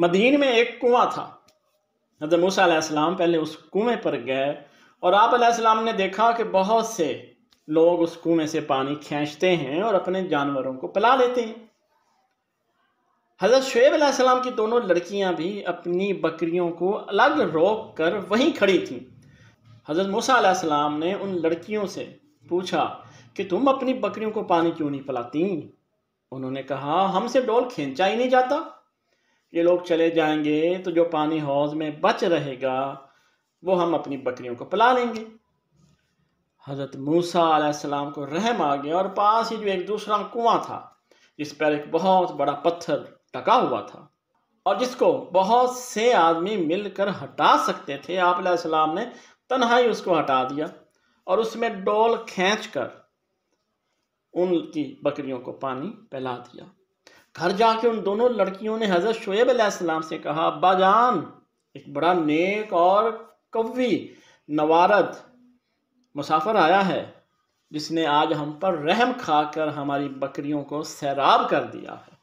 Medina में एक कुआं था हजरत मूसा पहले उस कुएं पर गए और आप आपलाम ने देखा कि बहुत से लोग उस कुएं से पानी खींचते हैं और अपने जानवरों को पिला लेते हैं हज़रत शुएब अलैहिस्सलाम की दोनों लड़कियां भी अपनी बकरियों को अलग रोक कर वहीं खड़ी थीं हज़रत मूसा ने उन लड़कियों से पूछा कि तुम अपनी बकरियों को पानी क्यों नहीं पिलाती उन्होंने कहा हमसे डोल खींचा ही नहीं जाता ये लोग चले जाएंगे तो जो पानी हौज में बच रहेगा वो हम अपनी बकरियों को पिला लेंगे हज़रत मूसा आसमाम को रहम आ गया और पास ही जो एक दूसरा कुआं था जिस पर एक बहुत बड़ा पत्थर टका हुआ था और जिसको बहुत से आदमी मिलकर हटा सकते थे आप सलाम ने तन्हाई उसको हटा दिया और उसमें डोल खींच कर उनकी बकरियों को पानी पिला दिया घर जाके उन दोनों लड़कियों ने हज़रत शुएब अलैहिस्सलाम से कहा अब्बा जान एक बड़ा नेक और कवी नवारत मुसाफर आया है जिसने आज हम पर रहम खाकर हमारी बकरियों को सैराब कर दिया है